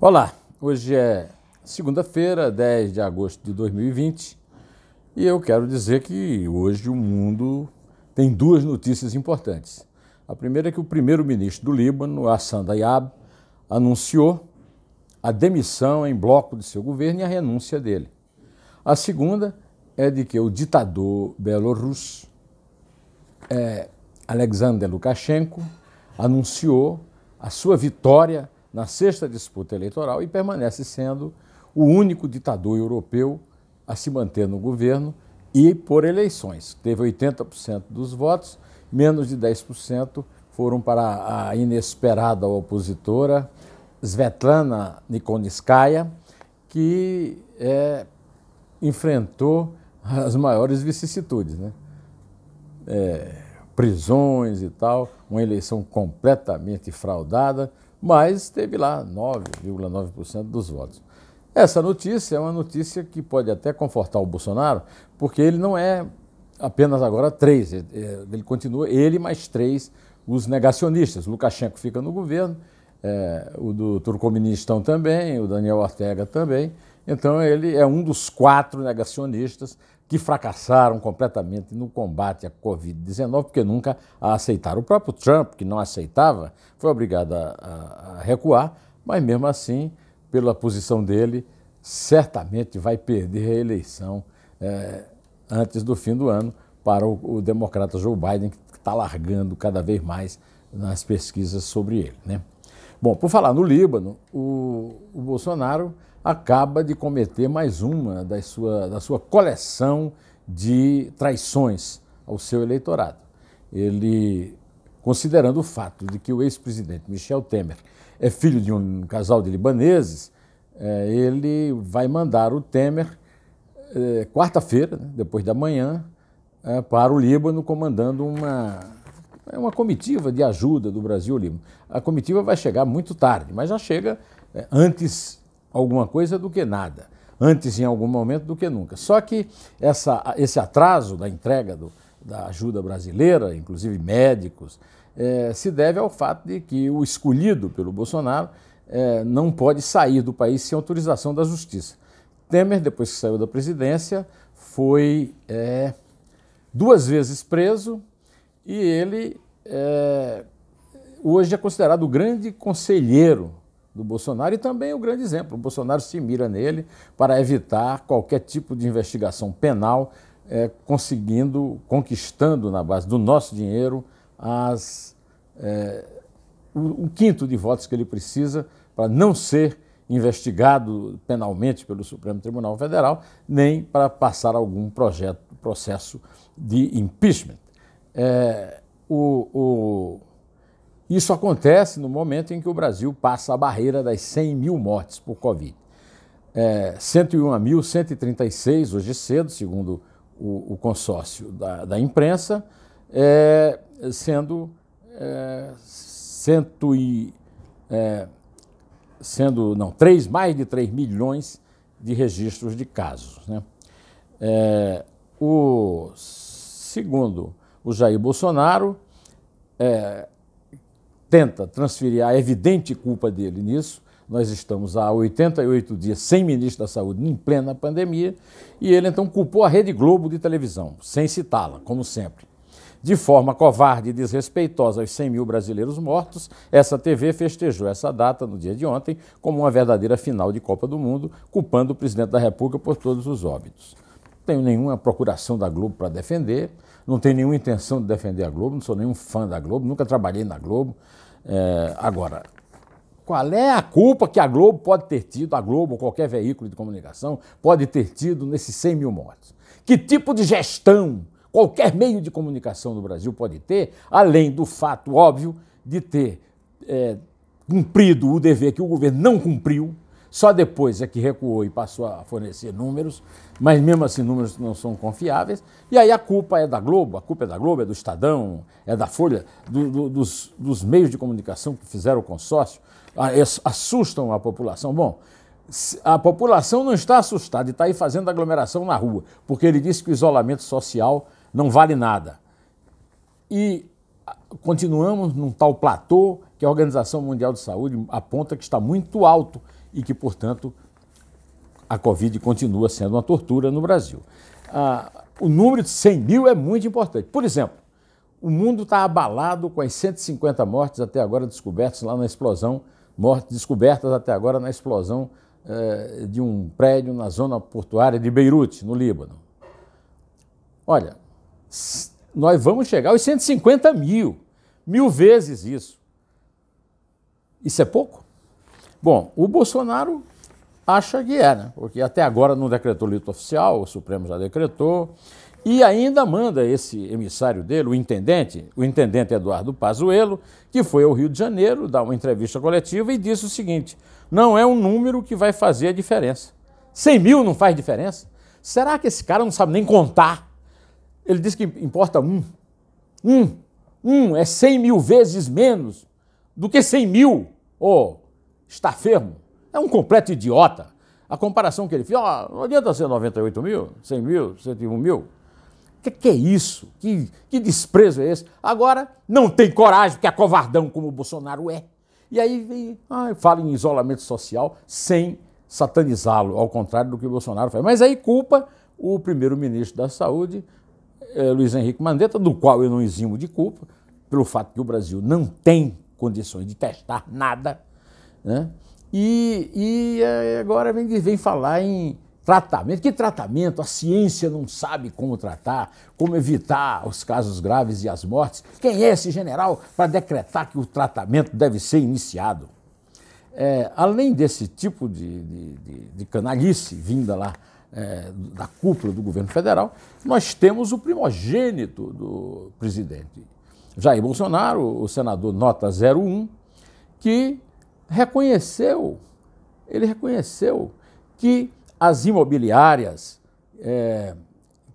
Olá, hoje é segunda-feira, 10 de agosto de 2020, e eu quero dizer que hoje o mundo tem duas notícias importantes. A primeira é que o primeiro-ministro do Líbano, Hassan Dayab, anunciou a demissão em bloco de seu governo e a renúncia dele. A segunda é de que o ditador belorrusso é, eh, Alexander Lukashenko anunciou a sua vitória na sexta disputa eleitoral e permanece sendo o único ditador europeu a se manter no governo e por eleições. Teve 80% dos votos, menos de 10% foram para a inesperada opositora Svetlana Nikonskaya, que é, enfrentou as maiores vicissitudes, né? É, prisões e tal, uma eleição completamente fraudada, mas teve lá 9,9% dos votos. Essa notícia é uma notícia que pode até confortar o Bolsonaro, porque ele não é apenas agora três, ele é, continua, ele mais três, os negacionistas. Lukashenko fica no governo, é, o do Turcoministão também, o Daniel Ortega também. Então ele é um dos quatro negacionistas que fracassaram completamente no combate à Covid-19, porque nunca a aceitaram. O próprio Trump, que não aceitava, foi obrigado a, a, recuar, mas mesmo assim, pela posição dele, certamente vai perder a eleição é, antes do fim do ano para o, o democrata Joe Biden, que está largando cada vez mais nas pesquisas sobre ele. Né? Bom, por falar no Líbano, o, o Bolsonaro acaba de cometer mais uma da sua, da sua coleção de traições ao seu eleitorado. Ele, considerando o fato de que o ex-presidente Michel Temer é filho de um casal de libaneses, é, ele vai mandar o Temer é, quarta-feira, né, depois da manhã, é, para o Líbano, comandando uma é uma comitiva de ajuda do Brasil Lima. A comitiva vai chegar muito tarde, mas já chega é, antes alguma coisa do que nada, antes em algum momento do que nunca. Só que essa, esse atraso da entrega do, da ajuda brasileira, inclusive médicos, é, se deve ao fato de que o escolhido pelo Bolsonaro é, não pode sair do país sem autorização da justiça. Temer, depois que saiu da presidência, foi é, duas vezes preso e ele é, hoje é considerado o grande conselheiro do Bolsonaro e também o grande exemplo. O Bolsonaro se mira nele para evitar qualquer tipo de investigação penal, é, conseguindo, conquistando na base do nosso dinheiro as, é, o, o quinto de votos que ele precisa para não ser investigado penalmente pelo Supremo Tribunal Federal, nem para passar algum projeto, processo de impeachment é, o, o, isso acontece no momento em que o Brasil passa a barreira das 100 mil mortes por Covid. É, 101.136 hoje cedo, segundo o, o consórcio da, da imprensa, é, sendo, é, cento e, é, sendo não, 3, mais de 3 milhões de registros de casos. Né? É, o segundo o Jair Bolsonaro é, tenta transferir a evidente culpa dele nisso. Nós estamos há 88 dias sem ministro da Saúde, em plena pandemia, e ele então culpou a Rede Globo de televisão, sem citá-la, como sempre. De forma covarde e desrespeitosa aos 100 mil brasileiros mortos, essa TV festejou essa data no dia de ontem como uma verdadeira final de Copa do Mundo, culpando o presidente da República por todos os óbitos tenho nenhuma procuração da Globo para defender, não tenho nenhuma intenção de defender a Globo, não sou nenhum fã da Globo, nunca trabalhei na Globo. É, agora, qual é a culpa que a Globo pode ter tido, a Globo ou qualquer veículo de comunicação pode ter tido nesses 100 mil mortes? Que tipo de gestão qualquer meio de comunicação no Brasil pode ter, além do fato óbvio de ter é, cumprido o dever que o governo não cumpriu? Só depois é que recuou e passou a fornecer números, mas mesmo assim números não são confiáveis. E aí a culpa é da Globo, a culpa é da Globo, é do Estadão, é da Folha, do, do, dos, dos, meios de comunicação que fizeram o consórcio, ah, é, assustam a população. Bom, a população não está assustada e está aí fazendo aglomeração na rua, porque ele disse que o isolamento social não vale nada. E continuamos num tal platô que a Organização Mundial de Saúde aponta que está muito alto e que, portanto, a Covid continua sendo uma tortura no Brasil. Ah, o número de 100 mil é muito importante. Por exemplo, o mundo está abalado com as 150 mortes até agora descobertas lá na explosão, mortes descobertas até agora na explosão eh, de um prédio na zona portuária de Beirute, no Líbano. Olha, nós vamos chegar aos 150 mil, mil vezes isso. Isso é pouco? Bom, o Bolsonaro acha que é, né? porque até agora não decretou lito oficial, o Supremo já decretou, e ainda manda esse emissário dele, o intendente, o intendente Eduardo Pazuello, que foi ao Rio de Janeiro dar uma entrevista coletiva e disse o seguinte, não é um número que vai fazer a diferença. 100 mil não faz diferença? Será que esse cara não sabe nem contar? Ele diz que importa um. Um. Um é cem mil vezes menos do que cem mil. Oh, está fermo. É um completo idiota. A comparação que ele fez, oh, não adianta ser 98 mil, 100 mil, 101 mil. O que, que, é isso? Que, que desprezo é esse? Agora, não tem coragem, porque é covardão como o Bolsonaro é. E aí vem, ah, fala em isolamento social sem satanizá-lo, ao contrário do que o Bolsonaro faz. Mas aí culpa o primeiro-ministro da Saúde, é, Luiz Henrique Mandetta, do qual eu não eximo de culpa, pelo fato que o Brasil não tem condições de testar nada, né? e, é, e agora vem, vem falar em tratamento. Que tratamento? A ciência não sabe como tratar, como evitar os casos graves e as mortes. Quem é esse general para decretar que o tratamento deve ser iniciado? É, além desse tipo de, de, de, de canalice vinda lá é, da cúpula do governo federal, nós temos o primogênito do presidente Jair Bolsonaro, o senador nota 01, que reconheceu, ele reconheceu que as imobiliárias é,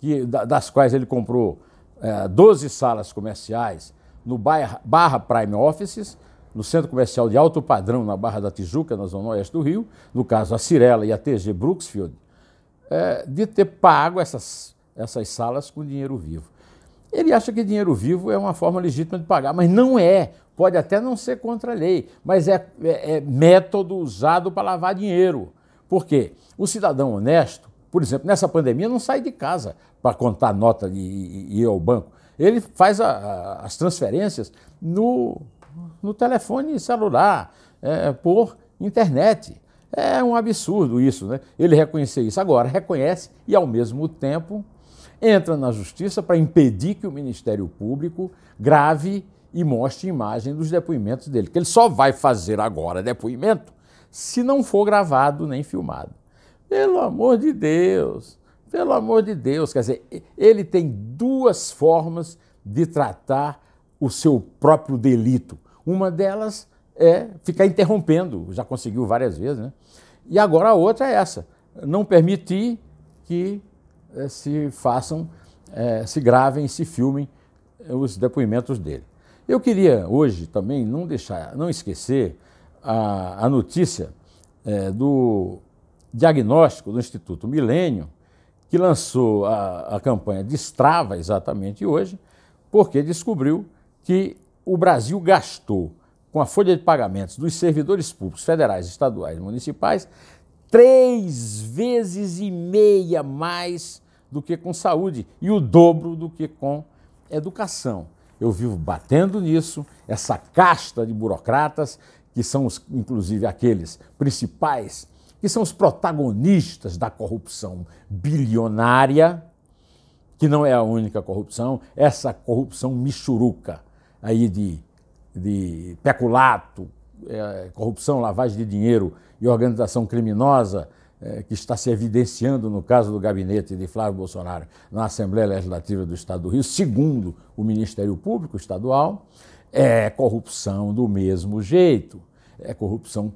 que, das quais ele comprou é, 12 salas comerciais no Barra, Barra Prime Offices, no Centro Comercial de Alto Padrão, na Barra da Tijuca, na Zona Oeste do Rio, no caso a Cirela e a TG Brooksfield, é, de ter pago essas, essas salas com dinheiro vivo. Ele acha que dinheiro vivo é uma forma legítima de pagar, mas não é. Pode até não ser contra a lei, mas é, é, é método usado para lavar dinheiro. Por quê? O cidadão honesto, por exemplo, nessa pandemia não sai de casa para contar nota e ir ao banco. Ele faz a, a, as transferências no, no telefone celular, é, por internet. É um absurdo isso, né? Ele reconhecer isso. Agora, reconhece e, ao mesmo tempo, entra na justiça para impedir que o Ministério Público grave e mostre imagem dos depoimentos dele, que ele só vai fazer agora depoimento se não for gravado nem filmado. Pelo amor de Deus, pelo amor de Deus, quer dizer, ele tem duas formas de tratar o seu próprio delito. Uma delas é ficar interrompendo, já conseguiu várias vezes, né? E agora a outra é essa, não permitir que eh, se façam, eh, se gravem, se filmem eh, os depoimentos dele. Eu queria hoje também não deixar, não esquecer a, a notícia do diagnóstico do Instituto Milênio, que lançou a, a campanha Destrava exatamente hoje, porque descobriu que o Brasil gastou com a folha de pagamentos dos servidores públicos federais, estaduais e municipais três vezes e meia mais do que com saúde e o dobro do que com educação. Eu vivo batendo nisso, essa casta de burocratas, que são os, inclusive aqueles principais, que são os protagonistas da corrupção bilionária, que não é a única corrupção, essa corrupção michuruca aí de de peculato, é, corrupção, lavagem de dinheiro e organização criminosa é, que está se evidenciando no caso do gabinete de Flávio Bolsonaro na Assembleia Legislativa do Estado do Rio, segundo o Ministério Público Estadual, é corrupção do mesmo jeito. É corrupção.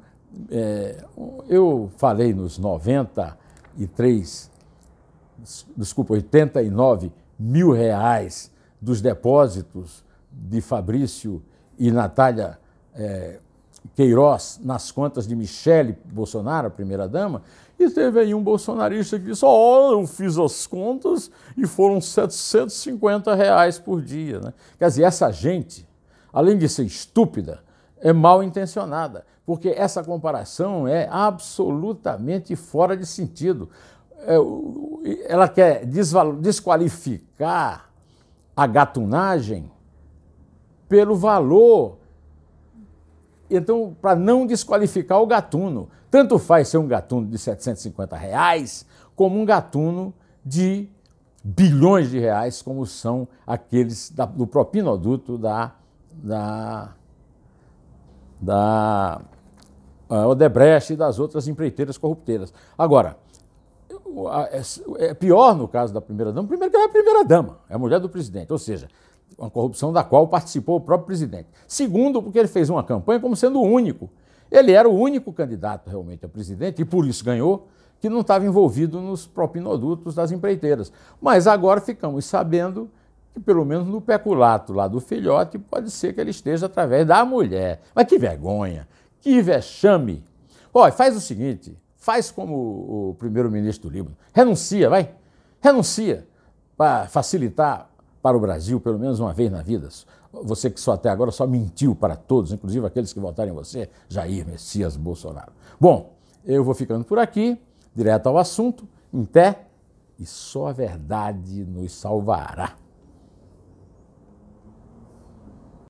É, eu falei nos 93, desculpa, 89 mil reais dos depósitos de Fabrício e Natália é, Queiroz nas contas de Michele Bolsonaro, a primeira-dama, e teve aí um bolsonarista que disse, ó, oh, eu fiz as contas e foram 750 reais por dia. Né? Quer dizer, essa gente, além de ser estúpida, é mal intencionada, porque essa comparação é absolutamente fora de sentido. É, ela quer desqualificar a gatunagem pelo valor. Então, para não desqualificar o gatuno, tanto faz ser um gatuno de 750 reais, como um gatuno de bilhões de reais, como são aqueles da, do propinoduto da, da, da Odebrecht e das outras empreiteiras corrupteiras. Agora, é, é pior no caso da primeira dama, primeiro que ela é a primeira dama, é a mulher do presidente, ou seja, uma corrupção da qual participou o próprio presidente. Segundo, porque ele fez uma campanha como sendo o único. Ele era o único candidato realmente a presidente, e por isso ganhou, que não estava envolvido nos propinodutos das empreiteiras. Mas agora ficamos sabendo que, pelo menos no peculato lá do filhote, pode ser que ele esteja através da mulher. Mas que vergonha, que vexame. Olha, faz o seguinte, faz como o primeiro-ministro do Líbano, renuncia, vai, renuncia para facilitar para o Brasil pelo menos uma vez na vida. Você que só até agora só mentiu para todos, inclusive aqueles que votaram em você, Jair Messias Bolsonaro. Bom, eu vou ficando por aqui, direto ao assunto, em pé, e só a verdade nos salvará.